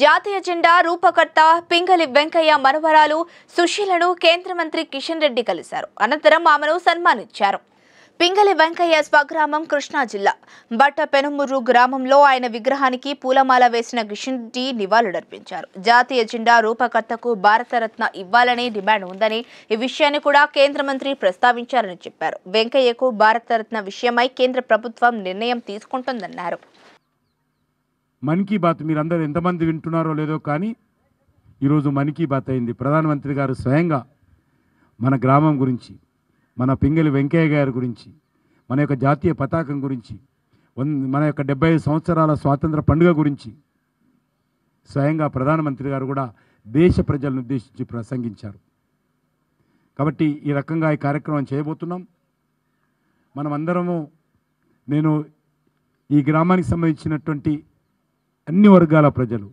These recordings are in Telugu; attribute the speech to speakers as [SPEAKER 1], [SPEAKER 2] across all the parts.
[SPEAKER 1] జాతీయ జెండా రూపకర్త పింగలి వెంకయ్య మనవరాలు సుశీలను కేంద్ర మంత్రి కిషన్ రెడ్డి కలిశారు అనంతరం ఆమెను సన్మానించారు పింగలి వెంకయ్య స్వగ్రామం కృష్ణా జిల్లా బట్ట పెనుముర్రు గ్రామంలో ఆయన విగ్రహానికి పూలమాల వేసిన కిషన్ రెడ్డి నివాళులర్పించారు జాతీయ జెండా రూపకర్తకు భారతరత్న ఇవ్వాలని డిమాండ్ ఉందని ఈ విషయాన్ని కూడా కేంద్ర మంత్రి ప్రస్తావించారని చెప్పారు వెంకయ్యకు భారతరత్న విషయమై కేంద్ర ప్రభుత్వం నిర్ణయం తీసుకుంటుందన్నారు
[SPEAKER 2] మన్ కీ బాత్ మీరందరూ ఎంతమంది వింటున్నారో లేదో కానీ ఈరోజు మన్ కీ బాత్ అయింది ప్రధానమంత్రి గారు స్వయంగా మన గ్రామం గురించి మన పింగలి వెంకయ్య గారి గురించి మన యొక్క జాతీయ పతాకం గురించి మన యొక్క డెబ్బై సంవత్సరాల స్వాతంత్ర పండుగ గురించి స్వయంగా ప్రధానమంత్రి గారు కూడా దేశ ప్రజలను ఉద్దేశించి ప్రసంగించారు కాబట్టి ఈ రకంగా ఈ కార్యక్రమం చేయబోతున్నాం మనమందరము నేను ఈ గ్రామానికి సంబంధించినటువంటి అన్ని వర్గాల ప్రజలు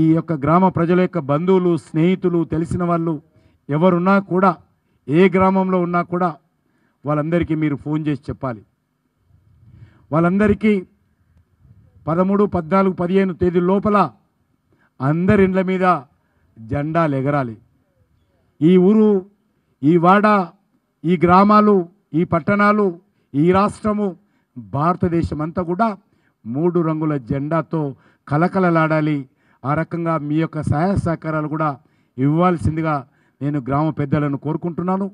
[SPEAKER 2] ఈ యొక్క గ్రామ ప్రజల యొక్క బంధువులు స్నేహితులు తెలిసిన వాళ్ళు ఎవరున్నా కూడా ఏ గ్రామంలో ఉన్నా కూడా వాళ్ళందరికీ మీరు ఫోన్ చేసి చెప్పాలి వాళ్ళందరికీ పదమూడు పద్నాలుగు పదిహేను తేదీ లోపల అందరి ఇండ్ల మీద జెండాలు ఎగరాలి ఈ ఊరు ఈ వాడ ఈ గ్రామాలు ఈ పట్టణాలు ఈ రాష్ట్రము భారతదేశం అంతా కూడా మూడు రంగుల జెండాతో కలకలలాడాలి ఆ రకంగా మీ యొక్క సహాయ సహకారాలు కూడా ఇవ్వాల్సిందిగా నేను గ్రామ పెద్దలను కోరుకుంటున్నాను